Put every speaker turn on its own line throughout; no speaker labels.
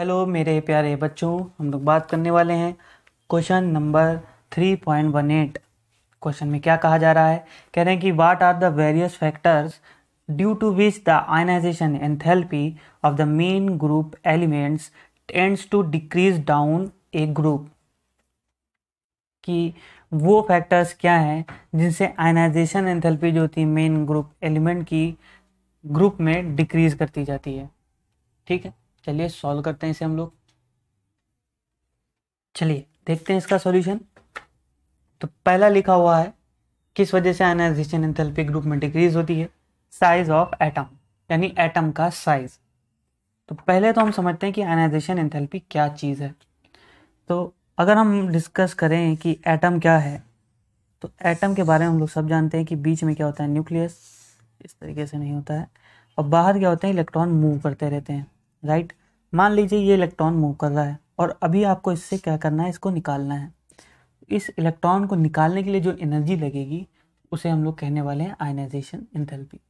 hello मेरे प्यारे बच्चों हम लोग बात करने वाले हैं question number three point one eight question में क्या कहा जा रहा है कह रहे हैं कि what are the various factors due to which the ionisation enthalpy of the main group elements tends to decrease down a group कि वो फैक्टर्स क्या हैं जिनसे आयनाइजेशन एंथैल्पी जो होती है मेन ग्रुप एलिमेंट की ग्रुप में डिक्रीज करती जाती है ठीक है चलिए सॉल्व करते हैं इसे हम लोग चलिए देखते हैं इसका सॉल्यूशन तो पहला लिखा हुआ है किस वजह से आयनाइजेशन एंथैल्पी ग्रुप में डिक्रीज होती है साइज ऑफ एटम यानी एटम का साइज तो पहले तो हम समझते हैं कि आयनाइजेशन एंथैल्पी क्या चीज़ है तो अगर हम डिस्कस करें कि एटम क्या है तो एटम के बारे में हम लोग सब जानते हैं कि बीच में क्या होता है न्यूक्लियस इस तरीके से नहीं होता है और बाहर क्या होते हैं इलेक्ट्रॉन मूव करते रहते हैं राइट मान लीजिए ये इलेक्ट्रॉन मूव कर रहा है और अभी आपको इससे क्या करना है इसको निकालना है इस इलेक्ट्रॉन को निकालने के लिए जो एनर्जी लगेगी उसे हम लोग कहने वाले हैं आयनाइजेशन इंथेल्पी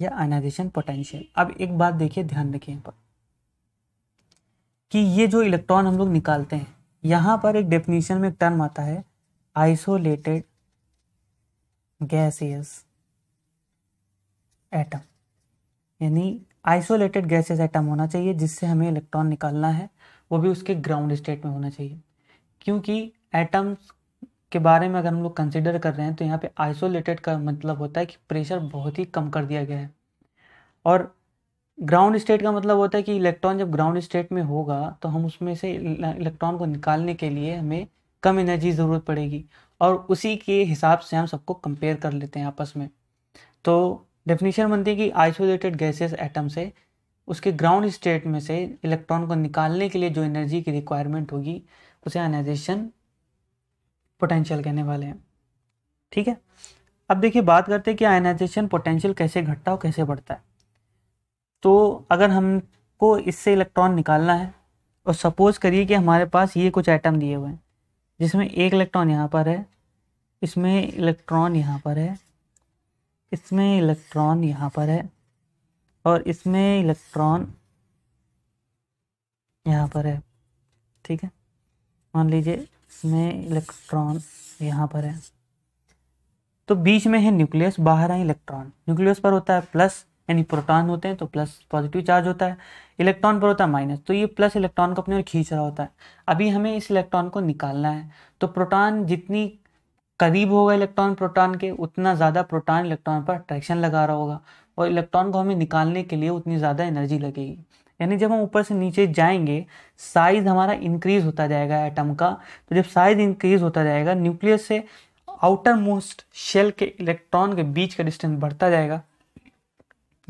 या आयनाइजेशन पोटेंशियल अब एक बात देखिए ध्यान रखिए यहाँ पर कि ये जो इलेक्ट्रॉन हम लोग निकालते हैं यहाँ पर एक डेफिनेशन में एक टर्म आता है आइसोलेटेड गैसियस एटम यानी आइसोलेटेड गैसेस आइटम होना चाहिए जिससे हमें इलेक्ट्रॉन निकालना है वो भी उसके ग्राउंड स्टेट में होना चाहिए क्योंकि एटम्स के बारे में अगर हम लोग कंसिडर कर रहे हैं तो यहाँ पे आइसोलेटेड का मतलब होता है कि प्रेशर बहुत ही कम कर दिया गया है और ग्राउंड स्टेट का मतलब होता है कि इलेक्ट्रॉन जब ग्राउंड स्टेट में होगा तो हम उसमें से इलेक्ट्रॉन को निकालने के लिए हमें कम एनर्जी ज़रूरत पड़ेगी और उसी के हिसाब से हम सबको कंपेयर कर लेते हैं आपस में तो डेफिनेशन बनती है कि आइसोलेटेड गैसेस एटम से उसके ग्राउंड स्टेट में से इलेक्ट्रॉन को निकालने के लिए जो एनर्जी की रिक्वायरमेंट होगी उसे आयनाइजेशन पोटेंशियल कहने वाले हैं ठीक है अब देखिए बात करते हैं कि आयनाइजेशन पोटेंशियल कैसे घटता और कैसे बढ़ता है तो अगर हमको इससे इलेक्ट्रॉन निकालना है और सपोज करिए कि हमारे पास ये कुछ आइटम दिए हुए हैं जिसमें एक इलेक्ट्रॉन यहाँ पर है इसमें इलेक्ट्रॉन यहाँ पर है इसमें इलेक्ट्रॉन यहाँ पर है और इसमें इलेक्ट्रॉन यहाँ पर है ठीक है मान लीजिए इसमें इलेक्ट्रॉन यहाँ पर है तो बीच में है न्यूक्लियस बाहर है इलेक्ट्रॉन न्यूक्लियस पर होता है प्लस यानी प्रोटॉन होते हैं तो प्लस पॉजिटिव चार्ज होता है इलेक्ट्रॉन पर होता है माइनस तो ये प्लस इलेक्ट्रॉन को अपनी ओर खींच रहा होता है अभी हमें इस इलेक्ट्रॉन को निकालना है तो प्रोटॉन जितनी करीब होगा इलेक्ट्रॉन प्रोटॉन के उतना ज़्यादा प्रोटॉन इलेक्ट्रॉन पर अट्रैक्शन लगा रहा होगा और इलेक्ट्रॉन को हमें निकालने के लिए उतनी ज़्यादा एनर्जी लगेगी यानी जब हम ऊपर से नीचे जाएंगे साइज़ हमारा इंक्रीज़ होता जाएगा एटम का तो जब साइज़ इंक्रीज़ होता जाएगा न्यूक्लियस से आउटर मोस्ट शेल के इलेक्ट्रॉन के बीच का डिस्टेंस बढ़ता जाएगा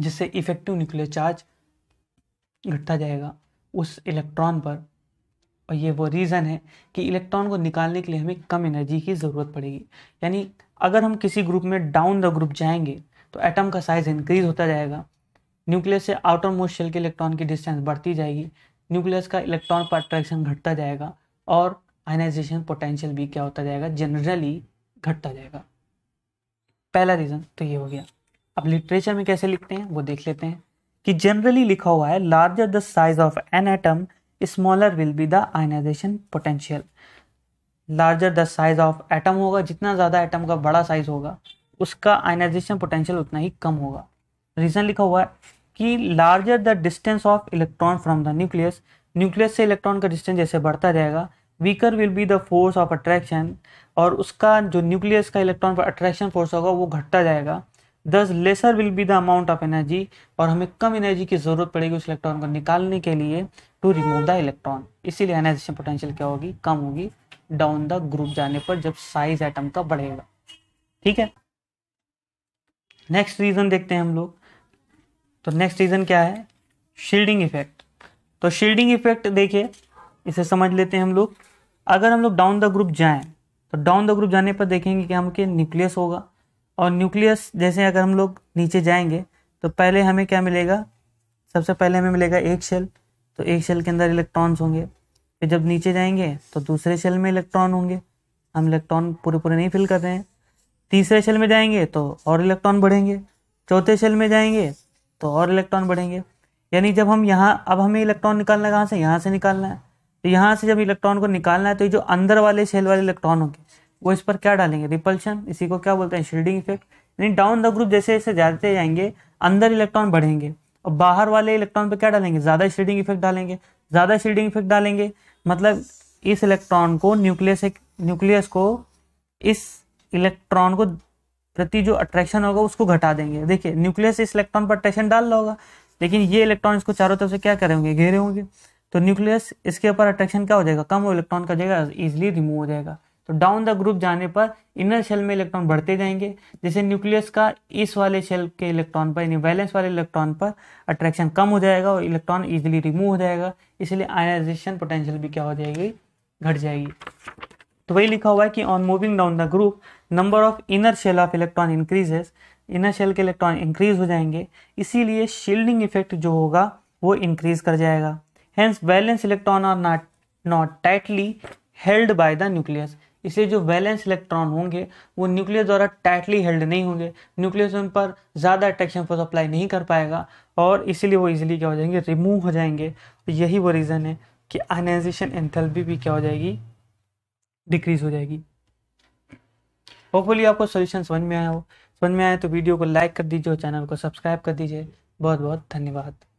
जिससे इफेक्टिव न्यूक्लियर चार्ज घटता जाएगा उस इलेक्ट्रॉन पर और ये वो रीज़न है कि इलेक्ट्रॉन को निकालने के लिए हमें कम एनर्जी की ज़रूरत पड़ेगी यानी अगर हम किसी ग्रुप में डाउन द ग्रुप जाएंगे तो एटम का साइज़ इंक्रीज होता जाएगा न्यूक्लियस से आउटर मोस्ट शेल के इलेक्ट्रॉन की डिस्टेंस बढ़ती जाएगी न्यूक्लियस का इलेक्ट्रॉन पर अट्रैक्शन घटता जाएगा और आयनाइजेशन पोटेंशियल भी क्या होता जाएगा जनरली घटता जाएगा पहला रीज़न तो ये हो गया अब लिटरेचर में कैसे लिखते हैं वो देख लेते हैं कि जनरली लिखा हुआ है larger the size of an atom smaller will be the ionisation potential larger the size of atom होगा जितना ज़्यादा एटम का बड़ा साइज होगा उसका आयनाइजेशन पोटेंशियल उतना ही कम होगा रीज़न लिखा हुआ है कि larger the distance of electron from the nucleus nucleus से इलेक्ट्रॉन का डिस्टेंस जैसे बढ़ता जाएगा weaker will be the force of attraction और उसका जो न्यूक्लियस का इलेक्ट्रॉन पर अट्रैक्शन फोर्स होगा वो घटता जाएगा thus lesser will be the amount of energy और हमें कम एनर्जी की ज़रूरत पड़ेगी उस इलेक्ट्रॉन को निकालने के लिए टू रिमूव द इलेक्ट्रॉन इसीलिए एनाइजेशन पोटेंशियल क्या होगी कम होगी डाउन द ग्रुप जाने पर जब साइज एटम का बढ़ेगा ठीक है नेक्स्ट रीजन देखते हैं हम लोग तो नेक्स्ट रीजन क्या है शील्डिंग इफेक्ट तो शील्डिंग इफेक्ट देखिए इसे समझ लेते हैं हम लोग अगर हम लोग डाउन द ग्रुप जाएं तो डाउन द ग्रुप जाने पर देखेंगे कि के न्यूक्लियस होगा और न्यूक्लियस जैसे अगर हम लोग नीचे जाएंगे तो पहले हमें क्या मिलेगा सबसे पहले हमें मिलेगा एक शेल तो एक शेल के अंदर इलेक्ट्रॉन्स होंगे फिर जब नीचे जाएंगे तो दूसरे शेल में इलेक्ट्रॉन होंगे हम इलेक्ट्रॉन पूरे पूरे नहीं फिल कर रहे हैं तीसरे शेल में जाएंगे तो और इलेक्ट्रॉन बढ़ेंगे चौथे शेल में जाएंगे तो और इलेक्ट्रॉन बढ़ेंगे यानी जब हम यहाँ अब हमें इलेक्ट्रॉन निकालना कहाँ से यहाँ से निकालना है तो यहाँ से जब इलेक्ट्रॉन को निकालना है तो ये जो अंदर वाले शेल वाले इलेक्ट्रॉन होंगे वो इस पर क्या डालेंगे रिपल्शन इसी को क्या बोलते हैं शील्डिंग इफेक्ट यानी डाउन द ग्रुप जैसे जैसे जाते जाएंगे अंदर इलेक्ट्रॉन बढ़ेंगे और बाहर वाले इलेक्ट्रॉन पे क्या डालेंगे ज़्यादा शेडिंग इफेक्ट डालेंगे ज़्यादा शेडिंग इफेक्ट डालेंगे मतलब इस इलेक्ट्रॉन को न्यूक्लियस एक न्यूक्लियस को इस इलेक्ट्रॉन को प्रति जो अट्रैक्शन होगा उसको घटा देंगे देखिए न्यूक्लियस इस इलेक्ट्रॉन पर अट्रैक्शन डाल रहा होगा लेकिन ये इलेक्ट्रॉन इसको चारों तरफ से क्या करेंगे घेरे होंगे तो न्यूक्लियस इसके ऊपर अट्रैक्शन क्या हो जाएगा कम इलेक्ट्रॉन का जाएगा ईजिली रिमूव हो जाएगा तो डाउन द ग्रुप जाने पर इनर शेल में इलेक्ट्रॉन बढ़ते जाएंगे जैसे न्यूक्लियस का इस वाले शेल के इलेक्ट्रॉन पर यानी वैलेंस वाले इलेक्ट्रॉन पर अट्रैक्शन कम हो जाएगा और इलेक्ट्रॉन इजिली रिमूव हो जाएगा इसलिए आयनाइजेशन पोटेंशियल भी क्या हो जाएगी घट जाएगी तो वही लिखा हुआ है कि on moving down the group number of inner shell of electron increases inner shell के इलेक्ट्रॉन इंक्रीज हो जाएंगे इसीलिए शील्डिंग इफेक्ट जो होगा वो इंक्रीज कर जाएगा hence valence electron are not not tightly held by the nucleus इसलिए जो वैलेंस इलेक्ट्रॉन होंगे वो न्यूक्लियस द्वारा टाइटली हेल्ड नहीं होंगे न्यूक्लियस उन पर ज़्यादा अट्रैक्शन फोर्स अप्लाई नहीं कर पाएगा और इसीलिए वो इजीली क्या हो जाएंगे रिमूव हो जाएंगे तो यही वो रीज़न है कि आयनाइजेशन एंथेल्पी भी क्या हो जाएगी डिक्रीज हो जाएगी होपफुली आपको सोल्यूशन समझ में आया हो समझ में आया तो वीडियो को लाइक कर दीजिए और चैनल को सब्सक्राइब कर दीजिए बहुत बहुत धन्यवाद